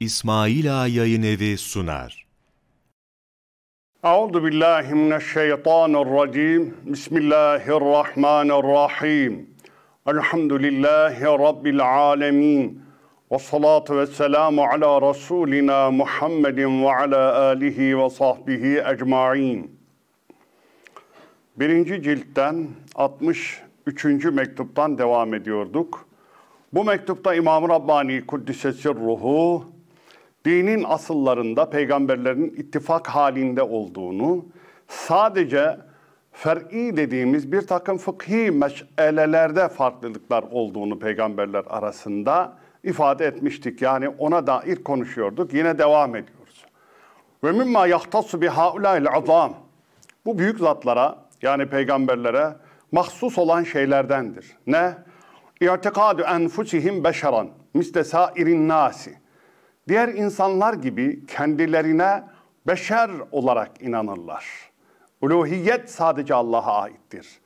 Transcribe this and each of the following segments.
İsmaila Yayın Evi sunar. Euzu billahi mineşşeytanirracim. Bismillahirrahmanirrahim. Elhamdülillahi rabbil alamin. Ve salatu ve selamu ala Resulina Muhammedin ve ala alihi ve sahbihi ecmain. Birinci ciltten 63. mektuptan devam ediyorduk. Bu mektupta İmam Rabbani Kuddisesi Ruhu dinin asıllarında peygamberlerin ittifak halinde olduğunu, sadece fer'i dediğimiz bir takım fıkhi meselelerde farklılıklar olduğunu peygamberler arasında ifade etmiştik. Yani ona dair konuşuyorduk. Yine devam ediyoruz. Ve mimma yahtassu bi haulâil azam. Bu büyük zatlara yani peygamberlere mahsus olan şeylerdendir. Ne? İ'tikadu enfusihim beşeran misle sairin nasi diğer insanlar gibi kendilerine beşer olarak inanırlar. Uluhiyet sadece Allah'a aittir.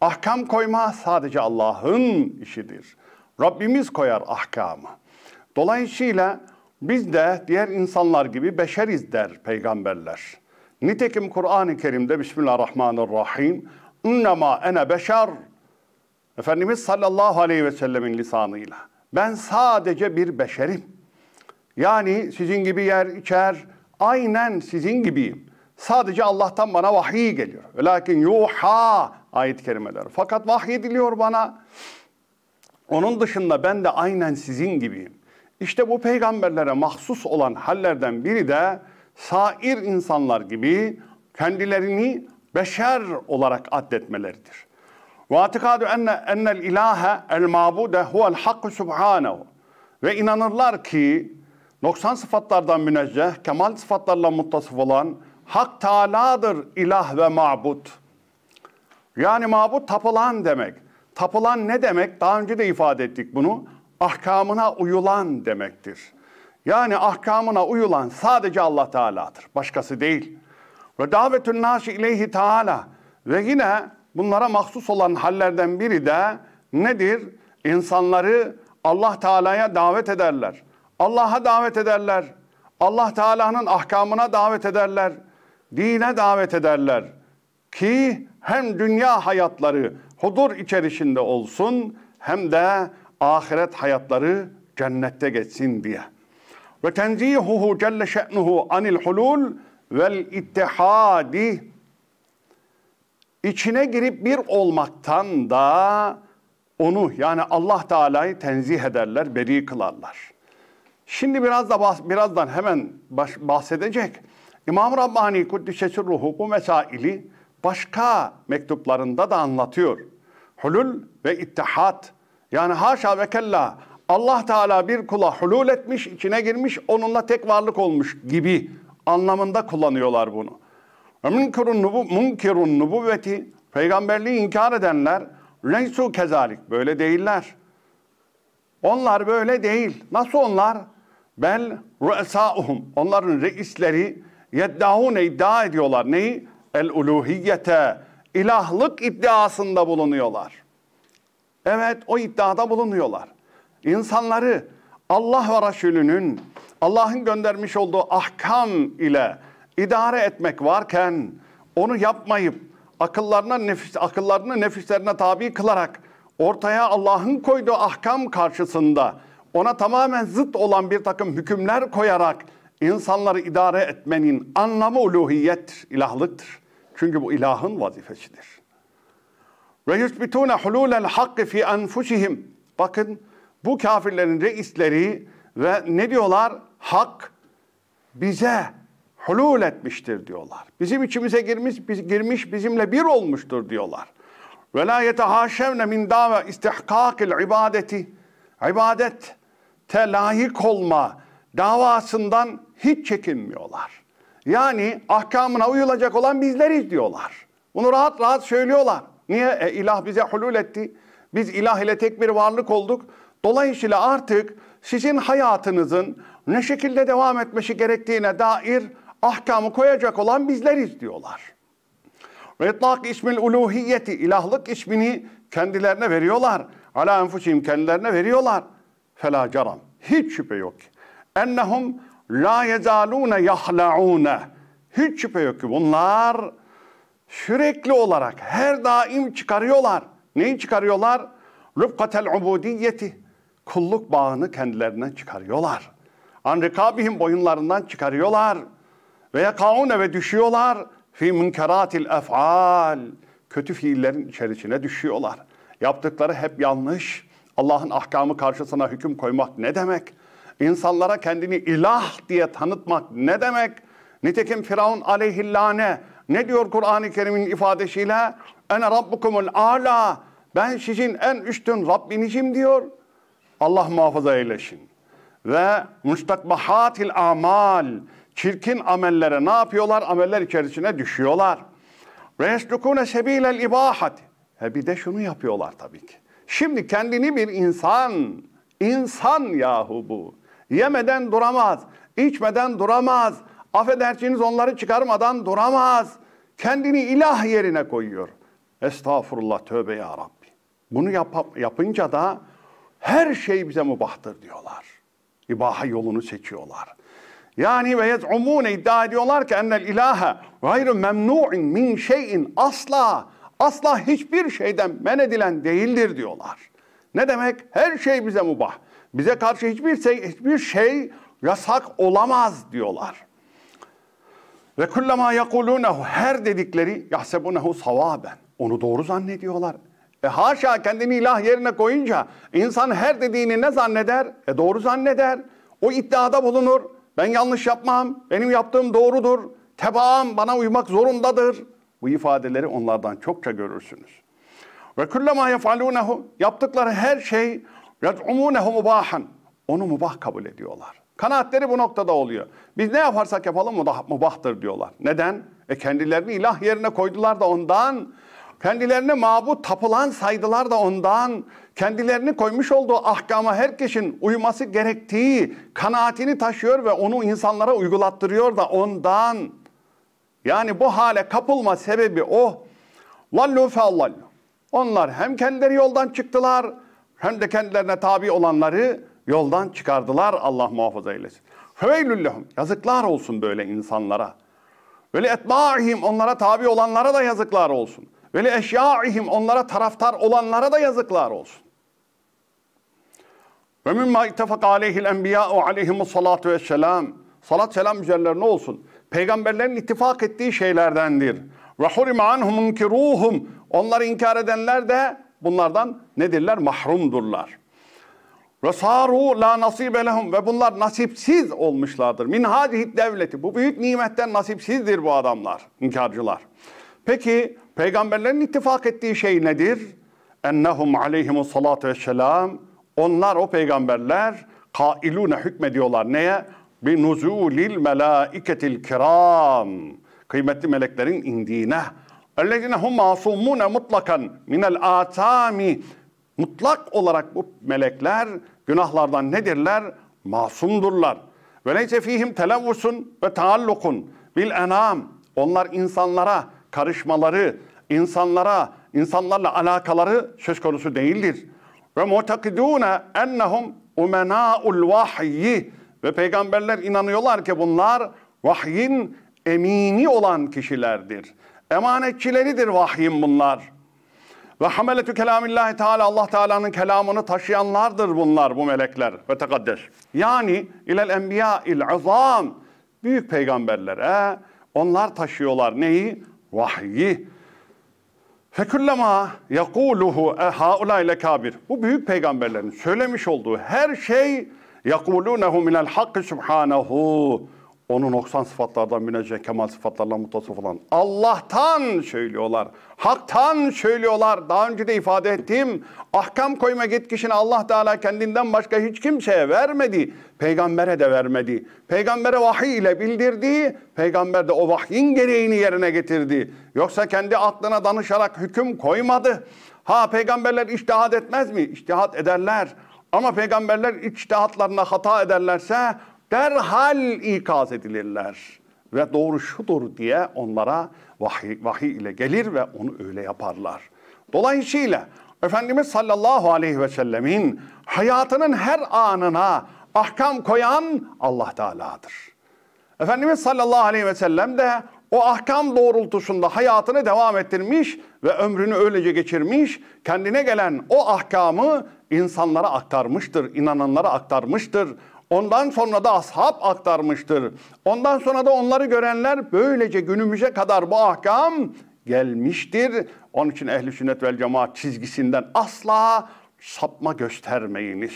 Ahkam koyma sadece Allah'ın işidir. Rabbimiz koyar ahkamı. Dolayısıyla biz de diğer insanlar gibi beşeriz der peygamberler. Nitekim Kur'an-ı Kerim'de Bismillahirrahmanirrahim İnnemâ ene beşer Efendimiz sallallahu aleyhi ve sellemin lisanıyla ben sadece bir beşerim. Yani sizin gibi yer içer, aynen sizin gibiyim. Sadece Allah'tan bana vahiy geliyor. Lakin yuha ayet-i kerimeler. Fakat vahiy ediliyor bana. Onun dışında ben de aynen sizin gibiyim. İşte bu peygamberlere mahsus olan hallerden biri de sair insanlar gibi kendilerini beşer olarak addetmeleridir. Vatikadu enne ennel ilahe el mabude huvel hakku subhanehu. Ve inanırlar ki noksan sıfatlardan münezzeh, kemal sıfatlarla muttasıf olan Hak Teala'dır ilah ve mabut. Yani mabut tapılan demek. Tapılan ne demek? Daha önce de ifade ettik bunu. Ahkamına uyulan demektir. Yani ahkamına uyulan sadece Allah Teala'dır. Başkası değil. Ve davetün nasi ileyhi Teala. Ve yine bunlara mahsus olan hallerden biri de nedir? İnsanları Allah Teala'ya davet ederler. Allah'a davet ederler. Allah Teala'nın ahkamına davet ederler. Dine davet ederler. Ki hem dünya hayatları hudur içerisinde olsun hem de ahiret hayatları cennette geçsin diye. Ve tenzihuhu celle şe'nuhu anil hulul vel ittihadi içine girip bir olmaktan da onu yani Allah Teala'yı tenzih ederler, beri kılarlar. Şimdi biraz da bahs- birazdan hemen baş- bahsedecek. İmam Rabbani Kuddisesi Ruhu bu mesaili başka mektuplarında da anlatıyor. Hulul ve ittihat. Yani haşa ve kella Allah Teala bir kula hulul etmiş, içine girmiş, onunla tek varlık olmuş gibi anlamında kullanıyorlar bunu. Münkirun nubu, munkirun nubuvveti, peygamberliği inkar edenler, leysu kezalik, böyle değiller. Onlar böyle değil. Nasıl onlar? Bel ru'esâuhum. Onların reisleri yeddâhûne iddia ediyorlar. Neyi? El uluhiyete. ilahlık iddiasında bulunuyorlar. Evet o iddiada bulunuyorlar. İnsanları Allah ve Resulünün Allah'ın göndermiş olduğu ahkam ile idare etmek varken onu yapmayıp akıllarına nefis akıllarını nefislerine tabi kılarak ortaya Allah'ın koyduğu ahkam karşısında ona tamamen zıt olan bir takım hükümler koyarak insanları idare etmenin anlamı uluhiyettir, ilahlıktır. Çünkü bu ilahın vazifesidir. Ve yusbitune hululel hakkı fi enfusihim. Bakın bu kafirlerin reisleri ve ne diyorlar? Hak bize hulul etmiştir diyorlar. Bizim içimize girmiş, biz, girmiş bizimle bir olmuştur diyorlar. Ve la yetehaşevne min dava istihkakil ibadeti. İbadet telahik olma davasından hiç çekinmiyorlar. Yani ahkamına uyulacak olan bizleriz diyorlar. Bunu rahat rahat söylüyorlar. Niye? E, ilah bize hulul etti. Biz ilah ile tek bir varlık olduk. Dolayısıyla artık sizin hayatınızın ne şekilde devam etmesi gerektiğine dair ahkamı koyacak olan bizleriz diyorlar. Ve itlak ismil uluhiyeti, ilahlık ismini kendilerine veriyorlar. Ala enfusihim kendilerine veriyorlar fela caram. Hiç şüphe yok ki. Ennehum la yezalune yahlaune. Hiç şüphe yok ki bunlar sürekli olarak her daim çıkarıyorlar. Neyi çıkarıyorlar? Rıfkatel ubudiyeti. Kulluk bağını kendilerine çıkarıyorlar. Anrikabihim boyunlarından çıkarıyorlar. Ve yakaune ve düşüyorlar. Fi münkeratil ef'al. Kötü fiillerin içerisine düşüyorlar. Yaptıkları hep yanlış. Allah'ın ahkamı karşısına hüküm koymak ne demek? İnsanlara kendini ilah diye tanıtmak ne demek? Nitekim Firavun aleyhillâne ne diyor Kur'an-ı Kerim'in ifadesiyle? Ene rabbukumul ala. Ben sizin en üstün Rabbinizim diyor. Allah muhafaza eylesin. Ve müstakbahatil amal. Çirkin amellere ne yapıyorlar? Ameller içerisine düşüyorlar. Ve yesdukune sebilel iba'hat He bir de şunu yapıyorlar tabii ki. Şimdi kendini bir insan, insan yahu bu. Yemeden duramaz, içmeden duramaz. Affedersiniz onları çıkarmadan duramaz. Kendini ilah yerine koyuyor. Estağfurullah, tövbe ya Rabbi. Bunu yap yapınca da her şey bize mubahtır diyorlar. İbaha yolunu seçiyorlar. Yani ve yez'umune iddia ediyorlar ki ennel ilahe gayrı memnu'in min şeyin asla asla hiçbir şeyden men edilen değildir diyorlar. Ne demek? Her şey bize mubah. Bize karşı hiçbir şey, hiçbir şey yasak olamaz diyorlar. Ve kullama yakulunehu her dedikleri yahsebunehu savaben. Onu doğru zannediyorlar. E haşa kendini ilah yerine koyunca insan her dediğini ne zanneder? E doğru zanneder. O iddiada bulunur. Ben yanlış yapmam. Benim yaptığım doğrudur. Tebaam bana uymak zorundadır. Bu ifadeleri onlardan çokça görürsünüz. Ve kullama yefalunehu yaptıkları her şey yed'umunehu mubahan. Onu mubah kabul ediyorlar. Kanaatleri bu noktada oluyor. Biz ne yaparsak yapalım mubah, mubahtır diyorlar. Neden? E kendilerini ilah yerine koydular da ondan. Kendilerini mabut tapılan saydılar da ondan. Kendilerini koymuş olduğu ahkama herkesin uyması gerektiği kanaatini taşıyor ve onu insanlara uygulattırıyor da ondan. Yani bu hale kapılma sebebi o. Vallu feallallu. Onlar hem kendileri yoldan çıktılar hem de kendilerine tabi olanları yoldan çıkardılar. Allah muhafaza eylesin. Feveylüllehum. Yazıklar olsun böyle insanlara. Ve etbaihim onlara tabi olanlara da yazıklar olsun. Ve eşyaihim onlara taraftar olanlara da yazıklar olsun. Ve mimma ittefak aleyhil enbiya'u aleyhimus salatu vesselam. Salat selam üzerlerine olsun peygamberlerin ittifak ettiği şeylerdendir. Ve anhumun ki ruhum. Onları inkar edenler de bunlardan nedirler? Mahrumdurlar. Ve saru la nasibe lehum. Ve bunlar nasipsiz olmuşlardır. Min hacihid devleti. Bu büyük nimetten nasipsizdir bu adamlar, inkarcılar. Peki peygamberlerin ittifak ettiği şey nedir? Ennehum aleyhimu salatu ve selam. Onlar o peygamberler kailune hükmediyorlar. Neye? bi nuzulil melaiketil kiram. Kıymetli meleklerin indiğine. Ellezine hum masumune mutlakan minel atami. Mutlak olarak bu melekler günahlardan nedirler? Masumdurlar. Ve neyse fihim televvusun ve taallukun bil enam. Onlar insanlara karışmaları, insanlara, insanlarla alakaları söz konusu değildir. Ve mutakidune ennehum umena'ul vahyi ve peygamberler inanıyorlar ki bunlar vahyin emini olan kişilerdir. Emanetçileridir vahyin bunlar. Ve hameletü kelamillahi teala Allah Teala'nın kelamını taşıyanlardır bunlar bu melekler ve tekaddes. Yani ilel enbiya il azam büyük peygamberlere onlar taşıyorlar neyi? Vahyi. Fekullema yakuluhu e, haula ile kabir. Bu büyük peygamberlerin söylemiş olduğu her şey يَقُولُونَهُ مِنَ hak, Subhanahu. Onu noksan sıfatlardan münecce kemal sıfatlarla mutasif olan Allah'tan söylüyorlar. Hak'tan söylüyorlar. Daha önce de ifade ettiğim ahkam koyma yetkisini Allah Teala kendinden başka hiç kimseye vermedi. Peygambere de vermedi. Peygambere vahiy ile bildirdi. Peygamber de o vahyin gereğini yerine getirdi. Yoksa kendi aklına danışarak hüküm koymadı. Ha peygamberler iştihat etmez mi? İştihat ederler. Ama peygamberler içtihatlarına hata ederlerse derhal ikaz edilirler. Ve doğru şudur diye onlara vahiy, vahiy ile gelir ve onu öyle yaparlar. Dolayısıyla Efendimiz sallallahu aleyhi ve sellemin hayatının her anına ahkam koyan Allah Teala'dır. Efendimiz sallallahu aleyhi ve sellem de o ahkam doğrultusunda hayatını devam ettirmiş ve ömrünü öylece geçirmiş, kendine gelen o ahkamı insanlara aktarmıştır, inananlara aktarmıştır. Ondan sonra da ashab aktarmıştır. Ondan sonra da onları görenler böylece günümüze kadar bu ahkam gelmiştir. Onun için ehli sünnet vel cemaat çizgisinden asla sapma göstermeyiniz.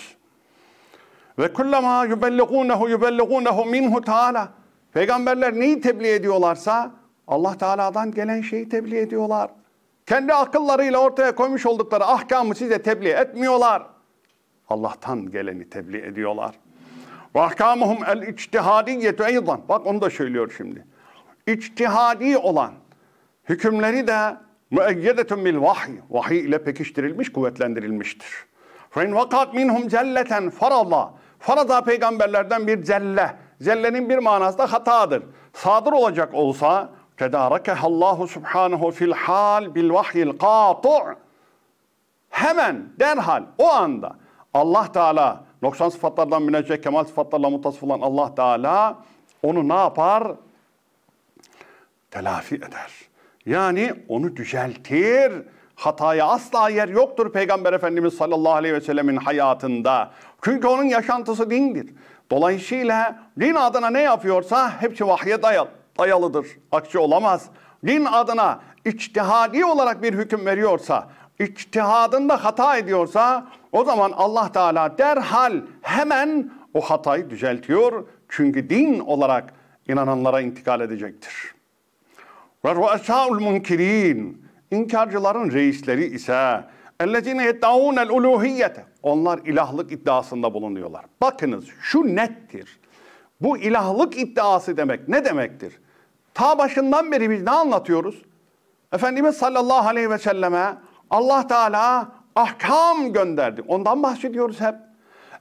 Ve kullama yubelligûnehu yubelligûnehu minhu taala. Peygamberler neyi tebliğ ediyorlarsa Allah Teala'dan gelen şeyi tebliğ ediyorlar. Kendi akıllarıyla ortaya koymuş oldukları ahkamı size tebliğ etmiyorlar. Allah'tan geleni tebliğ ediyorlar. Ve ahkamuhum el içtihadiyyetu eydan. Bak onu da söylüyor şimdi. İçtihadi olan hükümleri de müeyyedetun bil vahiy. Vahiy ile pekiştirilmiş, kuvvetlendirilmiştir. Fe in vakat minhum celleten faraza. Farada peygamberlerden bir celle zellenin bir manası da hatadır. Sadır olacak olsa tedârekehallahu subhanahu fil hal bil vahyil qâtu' hemen derhal o anda Allah Teala noksan sıfatlardan münezzeh kemal sıfatlarla muttasıf olan Allah Teala onu ne yapar? Telafi eder. Yani onu düzeltir. Hataya asla yer yoktur Peygamber Efendimiz sallallahu aleyhi ve sellemin hayatında. Çünkü onun yaşantısı dindir. Dolayısıyla din adına ne yapıyorsa hepsi vahye dayalı, dayalıdır. Aksi olamaz. Din adına içtihadi olarak bir hüküm veriyorsa, içtihadında hata ediyorsa o zaman Allah Teala derhal hemen o hatayı düzeltiyor. Çünkü din olarak inananlara intikal edecektir. Ve ru'esâul munkirin, inkarcıların reisleri ise اَلَّذ۪ينَ يَدَّعُونَ الْاُلُوهِيَّةَ Onlar ilahlık iddiasında bulunuyorlar. Bakınız şu nettir. Bu ilahlık iddiası demek ne demektir? Ta başından beri biz ne anlatıyoruz? Efendimiz sallallahu aleyhi ve selleme Allah Teala ahkam gönderdi. Ondan bahsediyoruz hep.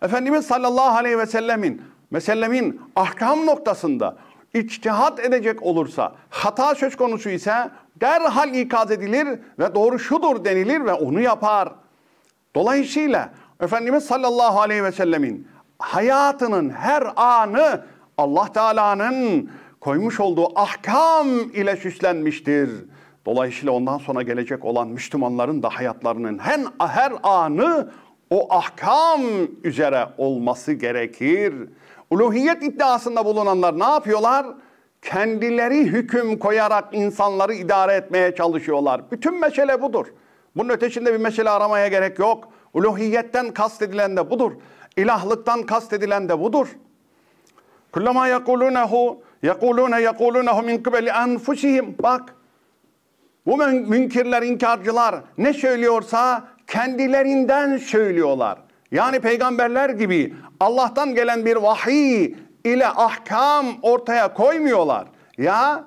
Efendimiz sallallahu aleyhi ve sellemin, meselemin ahkam noktasında içtihat edecek olursa, hata söz konusu ise derhal ikaz edilir ve doğru şudur denilir ve onu yapar. Dolayısıyla Efendimiz sallallahu aleyhi ve sellemin hayatının her anı Allah Teala'nın koymuş olduğu ahkam ile süslenmiştir. Dolayısıyla ondan sonra gelecek olan Müslümanların da hayatlarının her, her anı o ahkam üzere olması gerekir. Uluhiyet iddiasında bulunanlar ne yapıyorlar? kendileri hüküm koyarak insanları idare etmeye çalışıyorlar. Bütün mesele budur. Bunun ötesinde bir mesele aramaya gerek yok. Uluhiyetten kastedilen de budur. İlahlıktan kastedilen de budur. Kullama yakulunehu yakulune yakulunehu min kıbeli enfusihim. Bak bu münkirler, inkarcılar ne söylüyorsa kendilerinden söylüyorlar. Yani peygamberler gibi Allah'tan gelen bir vahiy ile ahkam ortaya koymuyorlar. Ya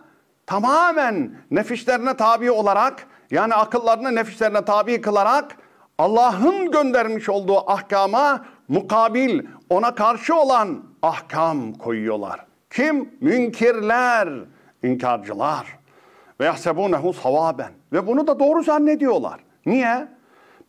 tamamen nefislerine tabi olarak yani akıllarını nefislerine tabi kılarak Allah'ın göndermiş olduğu ahkama mukabil ona karşı olan ahkam koyuyorlar. Kim? Münkirler, inkarcılar. Ve yahsebunehu savaben. Ve bunu da doğru zannediyorlar. Niye?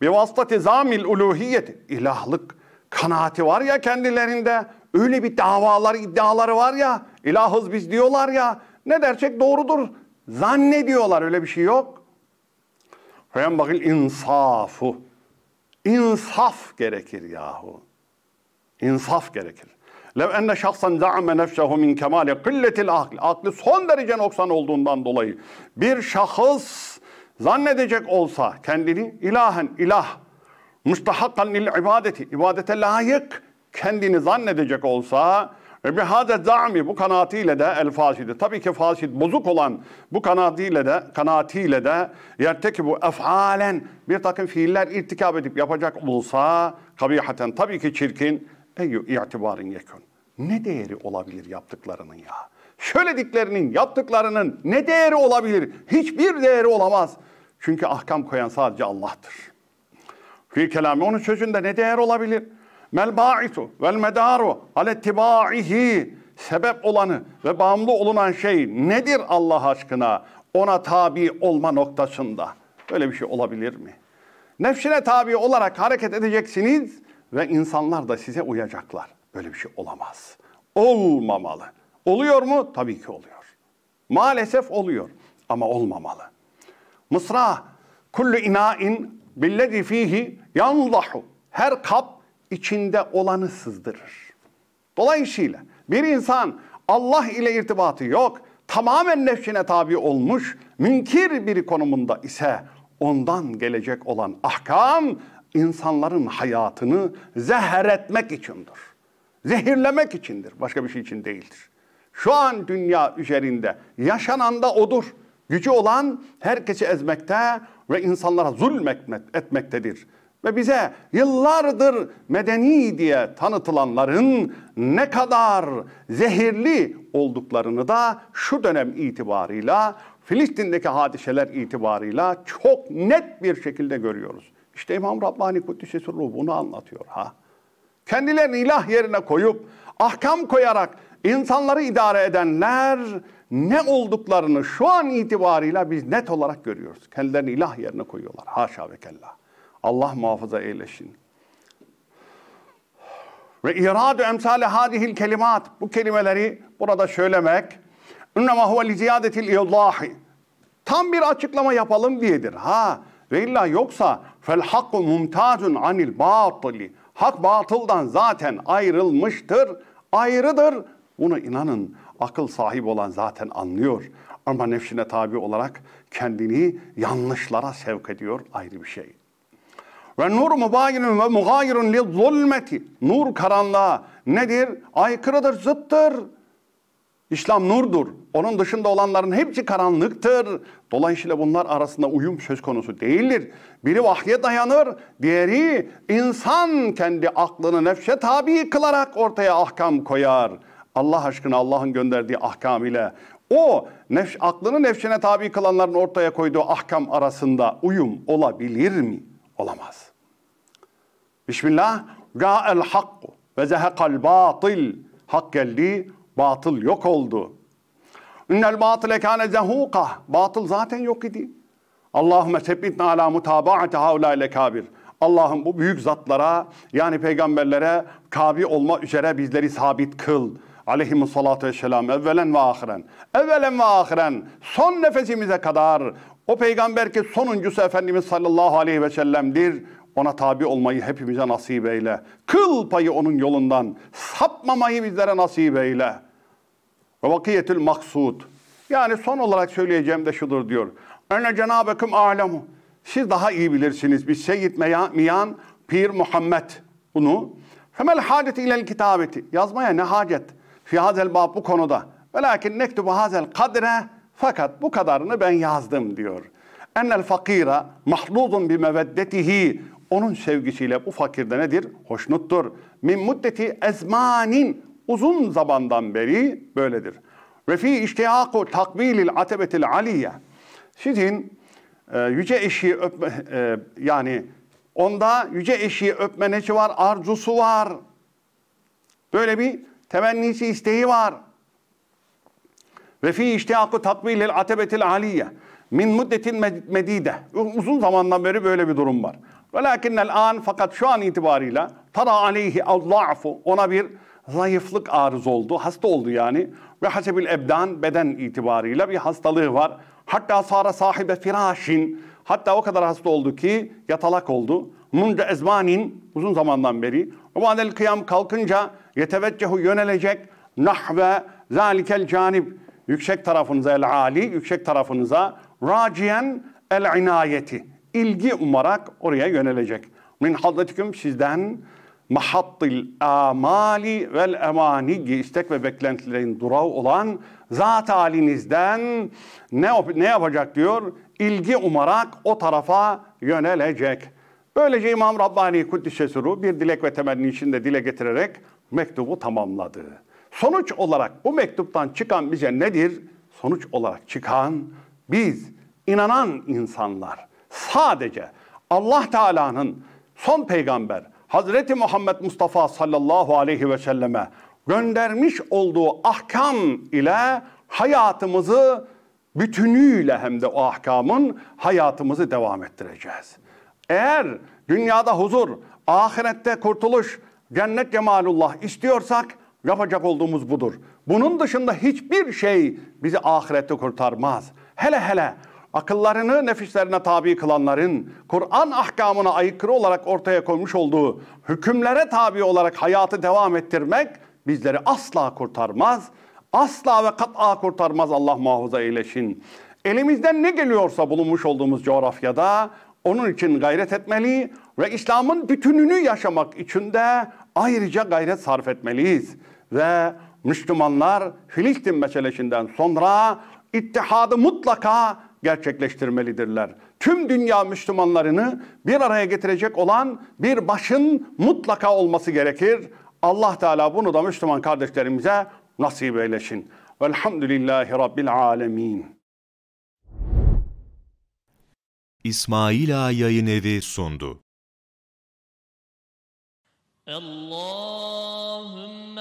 Bir vasıtati zamil uluhiyet ilahlık kanaati var ya kendilerinde öyle bir davalar iddiaları var ya ilahız biz diyorlar ya ne dersek doğrudur zannediyorlar öyle bir şey yok. Feyenbagil insafu. insaf gerekir yahu. İnsaf gerekir. Lev enne şahsen za'ame nefsehu min kemale kılletil akl. Aklı son derece noksan olduğundan dolayı bir şahıs zannedecek olsa kendini ilahen ilah müstahakkan lil ibadeti, ibadete layık kendini zannedecek olsa ve bir hade zami bu kanaatiyle de el fasidi. Tabii ki fasid bozuk olan bu kanaatiyle de kanaatiyle de ki bu efalen bir takım fiiller irtikab edip yapacak olsa kabihaten tabii ki çirkin eyyü itibarın yekun. Ne değeri olabilir yaptıklarının ya? Söylediklerinin, yaptıklarının ne değeri olabilir? Hiçbir değeri olamaz. Çünkü ahkam koyan sadece Allah'tır. Fi kelami onun sözünde ne değer olabilir? Mel ba'isu vel medaru ale tibaihi sebep olanı ve bağımlı olunan şey nedir Allah aşkına ona tabi olma noktasında? Böyle bir şey olabilir mi? Nefsine tabi olarak hareket edeceksiniz ve insanlar da size uyacaklar. Böyle bir şey olamaz. Olmamalı. Oluyor mu? Tabii ki oluyor. Maalesef oluyor ama olmamalı. Mısra kullu inain billezi fihi yanzahu. Her kap içinde olanı sızdırır. Dolayısıyla bir insan Allah ile irtibatı yok, tamamen nefsine tabi olmuş, münkir bir konumunda ise ondan gelecek olan ahkam insanların hayatını zehir etmek içindir. Zehirlemek içindir, başka bir şey için değildir. Şu an dünya üzerinde yaşanan da odur. Gücü olan herkesi ezmekte ve insanlara zulmetmektedir ve bize yıllardır medeni diye tanıtılanların ne kadar zehirli olduklarını da şu dönem itibarıyla Filistin'deki hadiseler itibarıyla çok net bir şekilde görüyoruz. İşte İmam Rabbani Kuddüs'ü Ruh bunu anlatıyor ha. Kendilerini ilah yerine koyup ahkam koyarak insanları idare edenler ne olduklarını şu an itibarıyla biz net olarak görüyoruz. Kendilerini ilah yerine koyuyorlar. Haşa ve kella. Allah muhafaza eylesin. Ve iradu emsale hadihil kelimat. Bu kelimeleri burada söylemek. Ünnema huve li ziyadetil illahi. Tam bir açıklama yapalım diyedir. Ha ve illa yoksa fel hakku mumtazun anil batili. Hak batıldan zaten ayrılmıştır, ayrıdır. Buna inanın akıl sahibi olan zaten anlıyor. Ama nefsine tabi olarak kendini yanlışlara sevk ediyor ayrı bir şey. Ve nur mubayirun ve mugayirun li zulmeti. Nur karanlığa nedir? Aykırıdır, zıttır. İslam nurdur. Onun dışında olanların hepsi karanlıktır. Dolayısıyla bunlar arasında uyum söz konusu değildir. Biri vahye dayanır, diğeri insan kendi aklını nefse tabi kılarak ortaya ahkam koyar. Allah aşkına Allah'ın gönderdiği ahkam ile o nefs, aklını nefsine tabi kılanların ortaya koyduğu ahkam arasında uyum olabilir mi? Olamaz. Bismillah. el hak ve zehekal batil. Hak geldi, batıl yok oldu. İnnel batile kâne zehuka. Batıl zaten yok idi. Allahümme sebbitna ala mutabaati ile kabir. Allah'ım bu büyük zatlara yani peygamberlere tabi olma üzere bizleri sabit kıl. Aleyhissalatu vesselam evvelen ve ahiren. Evvelen ve ahiren son nefesimize kadar o peygamber ki sonuncusu Efendimiz sallallahu aleyhi ve sellem'dir. Ona tabi olmayı hepimize nasip eyle. Kıl payı onun yolundan. Sapmamayı bizlere nasip eyle. Ve vakiyetül maksud. Yani son olarak söyleyeceğim de şudur diyor. Ene cenabeküm alemu. Siz daha iyi bilirsiniz. Biz Seyyid Miyan Pir Muhammed bunu. Femel hadet ilel kitabeti. Yazmaya ne hacet? Fi hazel bab bu konuda. Velakin nektubu hazel kadre. Fakat bu kadarını ben yazdım diyor. Ennel fakira mahluzun bi meveddetihi onun sevgisiyle bu fakirde nedir? Hoşnuttur. Min muddeti ezmanin uzun zamandan beri böyledir. Ve fi iştihaku takbilil atebetil aliyye. Sizin e, yüce eşiği öpme, e, yani onda yüce eşiği öpme neci var? Arzusu var. Böyle bir temennisi isteği var. Ve fi iştihaku takbilil atebetil aliyye. Min muddetin medide. Uzun zamandan beri böyle bir durum var. وَلَاكِنَّ الْاَنْ Fakat şu an itibarıyla tara aleyhi allâfu ona bir zayıflık arız oldu. Hasta oldu yani. Ve hasebil ebdan beden itibarıyla bir hastalığı var. Hatta sara sahibe firâşin. Hatta o kadar hasta oldu ki yatalak oldu. Munca ezmanin uzun zamandan beri. Vadel kıyam kalkınca yeteveccehu yönelecek nahve zalikel canib. Yüksek tarafınıza el ali, yüksek tarafınıza raciyen el inayeti ilgi umarak oraya yönelecek. Min hadretikum sizden mahattil amali vel emani istek ve beklentilerin durağı olan zat halinizden ne, ne yapacak diyor? İlgi umarak o tarafa yönelecek. Böylece İmam Rabbani Kuddisesuru bir dilek ve temenni içinde dile getirerek mektubu tamamladı. Sonuç olarak bu mektuptan çıkan bize nedir? Sonuç olarak çıkan biz inanan insanlar sadece Allah Teala'nın son peygamber Hazreti Muhammed Mustafa sallallahu aleyhi ve selleme göndermiş olduğu ahkam ile hayatımızı bütünüyle hem de o ahkamın hayatımızı devam ettireceğiz. Eğer dünyada huzur, ahirette kurtuluş, cennet cemalullah istiyorsak yapacak olduğumuz budur. Bunun dışında hiçbir şey bizi ahirette kurtarmaz. Hele hele akıllarını nefislerine tabi kılanların Kur'an ahkamına aykırı olarak ortaya koymuş olduğu hükümlere tabi olarak hayatı devam ettirmek bizleri asla kurtarmaz. Asla ve kat'a kurtarmaz Allah muhafaza eylesin. Elimizden ne geliyorsa bulunmuş olduğumuz coğrafyada onun için gayret etmeli ve İslam'ın bütününü yaşamak için de ayrıca gayret sarf etmeliyiz. Ve Müslümanlar Filistin meselesinden sonra ittihadı mutlaka gerçekleştirmelidirler. Tüm dünya Müslümanlarını bir araya getirecek olan bir başın mutlaka olması gerekir. Allah Teala bunu da Müslüman kardeşlerimize nasip eylesin. Velhamdülillahi Rabbil Alemin. İsmail Ağa Yayın Evi sundu. Allah